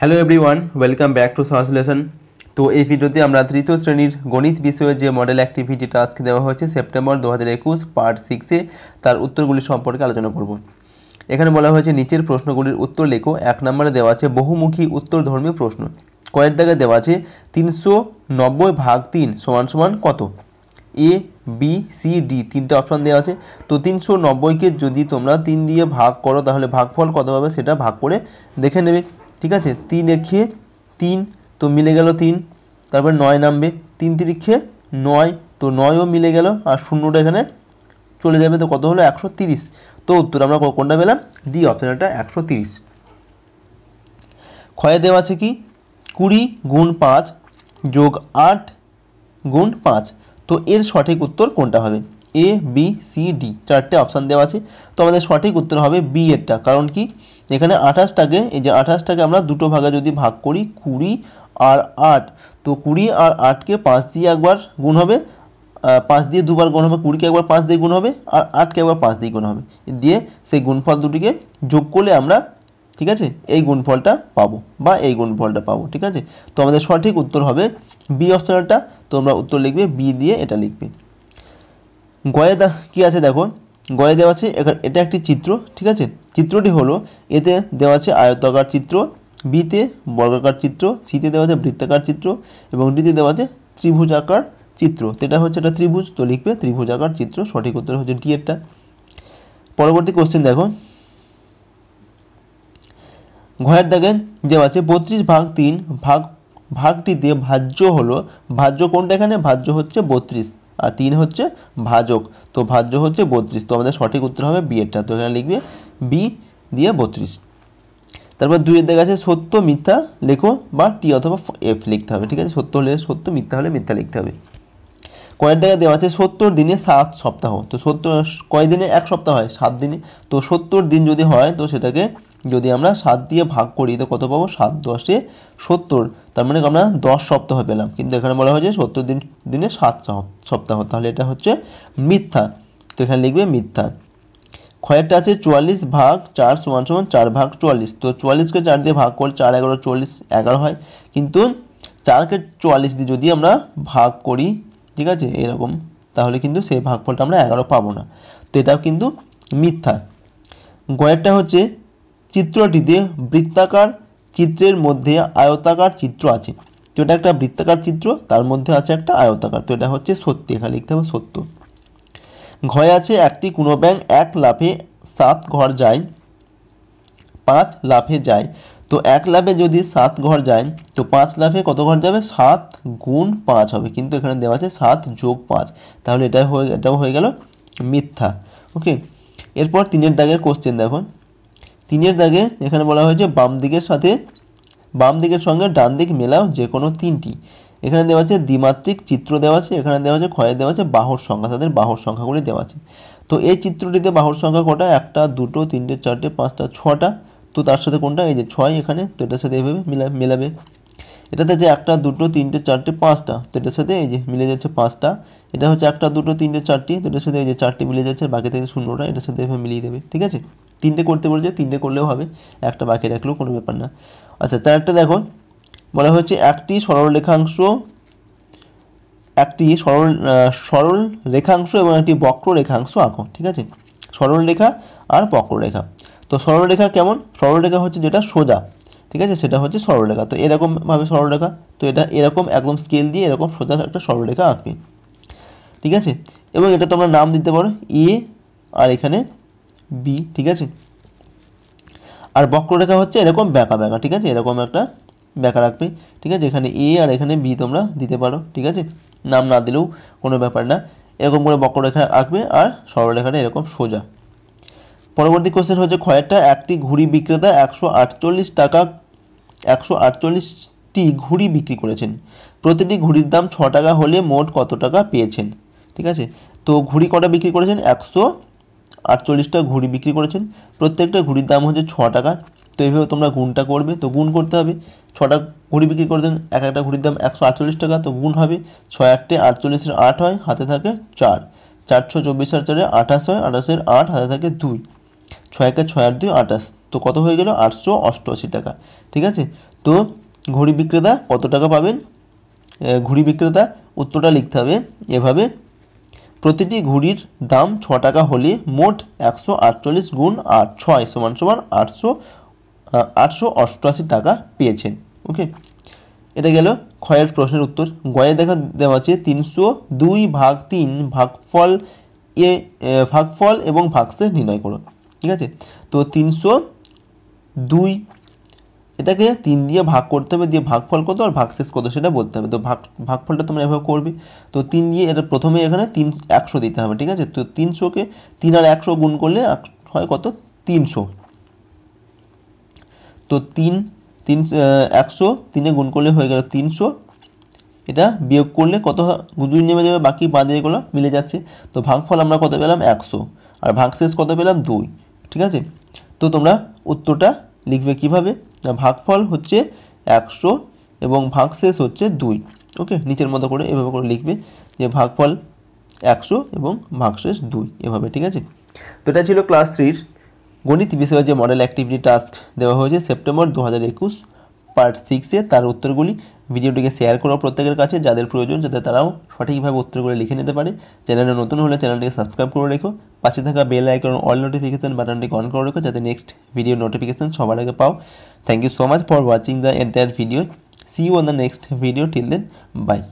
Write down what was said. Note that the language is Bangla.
hello everyone welcome back to সহজ তো এই ভিডিওতে আমরা তৃতীয় শ্রেণীর গণিত বিষয়ে যে মডেল অ্যাক্টিভিটি টাস্ক দেওয়া হয়েছে সেপ্টেম্বর দু হাজার একুশ পার্ট সিক্সে তার উত্তরগুলি সম্পর্কে আলোচনা করব এখানে বলা হয়েছে নিচের প্রশ্নগুলির উত্তর লেখো এক নম্বরে দেওয়া আছে বহুমুখী উত্তরধর্মী প্রশ্ন কয়েক দাগে দেওয়া আছে তিনশো নব্বই ভাগ তিন সমান সমান কত এ বি সি ডি তিনটা অপশান দেওয়া আছে তো তিনশো নব্বইকে যদি তোমরা তিন দিয়ে ভাগ করো তাহলে ভাগফল কত হবে সেটা ভাগ করে দেখে নেবে ঠিক আছে তিন এখে তিন তো মিলে গেল তিন তারপরে নয় নামবে তিন তিরিখে নয় তো নয়ও মিলে গেল আর শূন্যটা এখানে চলে যাবে তো কত হলো একশো তিরিশ তো উত্তর আমরা কোনটা পেলাম ডি অপশানটা একশো তিরিশ ক্ষয়ে দেওয়া আছে কি কুড়ি গুণ পাঁচ যোগ আট গুণ পাঁচ তো এর সঠিক উত্তর কোনটা হবে এ বি সি ডি চারটে অপশান দেওয়া আছে তো আমাদের সঠিক উত্তর হবে বি এরটা কারণ কি এখানে আঠাশটাকে এই যে আঠাশটাকে আমরা দুটো ভাগে যদি ভাগ করি কুড়ি আর আট তো কুড়ি আর আটকে পাঁচ দিয়ে একবার গুণ হবে পাঁচ দিয়ে দুবার গুণ হবে কুড়িকে একবার পাঁচ দিয়ে গুণ হবে আর আটকে একবার পাঁচ দিয়ে গুণ হবে দিয়ে সেই গুণফল দুটিকে যোগ করলে আমরা ঠিক আছে এই গুণফলটা পাবো বা এই গুণফলটা পাবো ঠিক আছে তো আমাদের সঠিক উত্তর হবে বি অপশনটা তোমরা উত্তর লিখবে বি দিয়ে এটা লিখবে গয়ে দা কী আছে দেখো গড়ে দেওয়া আছে এটা একটি চিত্র ঠিক আছে চিত্রটি হলো এতে দেওয়া আছে আয়তাকার চিত্র বিতে বর্গাকার চিত্র সিতে দেওয়া আছে বৃত্তাকার চিত্র এবং ডিতে দেওয়া আছে ত্রিভুজাকার চিত্র তো এটা হচ্ছে একটা ত্রিভুজ তো লিখবে ত্রিভুজাকার চিত্র সঠিক উত্তর হচ্ছে ডি এরটা পরবর্তী কোশ্চেন দেখো ঘয়ের দেখেন দেওয়া আছে বত্রিশ ভাগ তিন ভাগ ভাগটিতে ভাজ্য হলো ভাজ্য কোনটা এখানে ভাজ্য হচ্ছে বত্রিশ আর তিন হচ্ছে ভাজক তো ভাজ্য হচ্ছে বত্রিশ তো আমাদের সঠিক উত্তর হবে বিয়েরটা তো এখানে লিখবে বি দিয়ে বত্রিশ তারপর দুইয়ের দেখা আছে সত্য মিথ্যা লেখো বা টি অথবা এফ লিখতে হবে ঠিক আছে সত্য হলে সত্য মিথ্যা হলে মিথ্যা লিখতে হবে কয়ের দেখা দেওয়া আছে সত্তর দিনে সাত সপ্তাহ তো সত্তর কয় দিনে এক সপ্তাহ হয় সাত দিনে তো সত্তর দিন যদি হয় তো সেটাকে যদি আমরা সাত দিয়ে ভাগ করি তো কত পাবো সাত দশে সত্তর তার মানে আমরা দশ সপ্তাহ পেলাম কিন্তু এখানে বলা হয়েছে সত্তর দিন দিনে সাত সপ্তাহ তাহলে এটা হচ্ছে মিথ্যা তো এখানে লিখবে মিথ্যা খয়েরটা আছে চুয়াল্লিশ ভাগ চার সমান সমান চার ভাগ চুয়াল্লিশ তো চুয়াল্লিশকে চার দিয়ে ভাগ করলে চার এগারো চুয়াল্লিশ এগারো হয় কিন্তু চারকে চুয়াল্লিশ দিয়ে যদি আমরা ভাগ করি ঠিক আছে এরকম তাহলে কিন্তু সেই ভাগফলটা আমরা এগারো পাবো না তো এটাও কিন্তু মিথ্যা গয়েরটা হচ্ছে চিত্রটিতে বৃত্তাকার চিত্রের মধ্যে আয়তাকার চিত্র আছে তো এটা একটা বৃত্তাকার চিত্র তার মধ্যে আছে একটা আয়তাকার তো এটা হচ্ছে সত্যি এখানে লিখতে হবে সত্য ঘয় আছে একটি কোনো ব্যাঙ্ক এক লাফে সাত ঘর যায় পাঁচ লাফে যায় তো এক লাফে যদি সাত ঘর যায় তো পাঁচ লাফে কত ঘর যাবে সাত গুণ পাঁচ হবে কিন্তু এখানে দেওয়া আছে সাত যোগ পাঁচ তাহলে এটা হয়ে এটাও হয়ে গেল মিথ্যা ওকে এরপর তিনের দাগের কোশ্চেন দেখুন তিনের দাগে এখানে বলা হয়েছে বাম দিকের সাথে বাম দিকের সঙ্গে ডান দিক মেলাও যে কোনো তিনটি এখানে দেওয়া আছে দ্বিমাত্রিক চিত্র দেওয়া আছে এখানে দেওয়া আছে ক্ষয়ে দেওয়া আছে বাহুর সংখ্যা তাদের বাহুর সংখ্যাগুলি দেওয়া আছে তো এই চিত্রটিতে বাহুর সংখ্যা কটা একটা দুটো তিনটে চারটে পাঁচটা ছটা তো তার সাথে কোনটা এই যে ছয় এখানে তো এটার সাথে এভাবে মিলা মেলাবে এটাতে যে একটা দুটো তিনটে চারটে পাঁচটা তো এটার সাথে এই যে মিলে যাচ্ছে পাঁচটা এটা হচ্ছে একটা দুটো তিনটে চারটি তো এটার সাথে এই যে চারটি মিলে যাচ্ছে বাকি থেকে শূন্যটা এটার সাথে এভাবে মিলিয়ে দেবে ঠিক আছে তিনটে করতে বলেছে তিনটে করলেও হবে একটা বাকি রাখলেও কোনো ব্যাপার না আচ্ছা তার একটা দেখো বলা হচ্ছে একটি সরল রেখাংশ একটি সরল সরল রেখাংশ এবং একটি বক্র রেখাংশ আঁকো ঠিক আছে সরল রেখা আর বক্র রেখা তো সরল রেখা কেমন সরল রেখা হচ্ছে যেটা সোজা ঠিক আছে সেটা হচ্ছে রেখা তো এরকমভাবে সরলরেখা তো এটা এরকম একদম স্কেল দিয়ে এরকম সোজা একটা রেখা আঁকবে ঠিক আছে এবং এটা তোমরা নাম দিতে পারো এ আর এখানে বি ঠিক আছে আর বক্ররেখা হচ্ছে এরকম ব্যাকা ব্যাকা ঠিক আছে এরকম একটা ব্যাকা রাখবে ঠিক আছে এখানে এ আর এখানে বি তোমরা দিতে পারো ঠিক আছে নাম না দিলেও কোনো ব্যাপার না এরকম করে বক্ররেখা আঁকবে আর সরলরেখাটা এরকম সোজা পরবর্তী কোশ্চেন হচ্ছে খয়েরটা একটি ঘুড়ি বিক্রেতা একশো আটচল্লিশ টাকা একশো আটচল্লিশটি ঘুড়ি বিক্রি করেছেন প্রতিটি ঘুড়ির দাম ছ টাকা হলে মোট কত টাকা পেয়েছেন ঠিক আছে তো ঘুড়ি কটা বিক্রি করেছেন একশো আটচল্লিশটা ঘুড়ি বিক্রি করেছেন প্রত্যেকটা ঘুড়ির দাম হচ্ছে ছ টাকা তো এইভাবে তোমরা গুণটা করবে তো গুণ করতে হবে ছটা ঘুড়ি বিক্রি করে দেন এক একটা ঘুড়ির দাম একশো আটচল্লিশ টাকা তো গুণ হবে ছয় আটটে আটচল্লিশের আট হয় হাতে থাকে চার চারশো চব্বিশ আর চারে আঠাশ হয় আঠাশের আট হাতে থাকে দুই ছয় একে ছয় আট দুই আঠাশ তো কত হয়ে গেল আটশো অষ্টআশি টাকা ঠিক আছে তো ঘুড়ি বিক্রেতা কত টাকা পাবেন ঘুড়ি বিক্রেতা উত্তরটা লিখতে হবে এভাবে প্রতিটি ঘুড়ির দাম ছ টাকা হলে মোট একশো আটচল্লিশ গুণ আট ছয় সমান সমান আটশো আটশো অষ্টআশি টাকা পেয়েছেন ওকে এটা গেল ক্ষয়ের প্রশ্নের উত্তর গয়ে দেখা দেওয়া আছে তিনশো দুই ভাগ তিন ভাগফল এ ভাগফল এবং ভাগসে নির্ণয় করো ঠিক আছে তো তিনশো দুই এটাকে তিন দিয়ে ভাগ করতে হবে দিয়ে ভাগফল কত আর ভাগশেষ কত সেটা বলতে হবে তো ভাগ ভাগফলটা তোমরা এভাবে করবে তো তিন দিয়ে এটা প্রথমে এখানে তিন একশো দিতে হবে ঠিক আছে তো তিনশোকে তিন আর একশো গুণ করলে হয় কত তিনশো তো তিন তিন একশো তিনে গুণ করলে হয়ে গেল তিনশো এটা বিয়োগ করলে কত দুই নেমে যাবে বাকি বাদ এগুলো মিলে যাচ্ছে তো ভাগফল আমরা কত পেলাম একশো আর ভাগশেষ কত পেলাম দুই ঠিক আছে তো তোমরা উত্তরটা লিখবে কিভাবে ভাগফল হচ্ছে একশো এবং ভাগশেষ হচ্ছে দুই ওকে নিচের মতো করে এভাবে করে লিখবে যে ভাগফল একশো এবং ভাগশেষ দুই এভাবে ঠিক আছে তো এটা ছিল ক্লাস থ্রির গণিত বিষয়ে যে মডেল অ্যাক্টিভিটি টাস্ক দেওয়া হয়েছে সেপ্টেম্বর দু হাজার একুশ পার্ট সিক্সে তার উত্তরগুলি ভিডিওটিকে শেয়ার করো প্রত্যেকের কাছে যাদের প্রয়োজন যাতে তারাও সঠিকভাবে উত্তরগুলি লিখে নিতে পারে চ্যানেলে নতুন হলে চ্যানেলটিকে সাবস্ক্রাইব করে রেখো পাশে থাকা বেল আইকন অল নোটিফিকেশান বাটনটিকে অন করে রেখো যাতে নেক্সট ভিডিও নোটিফিকেশান সবার আগে পাও thank you so much for watching the entire video see you on the next video till then bye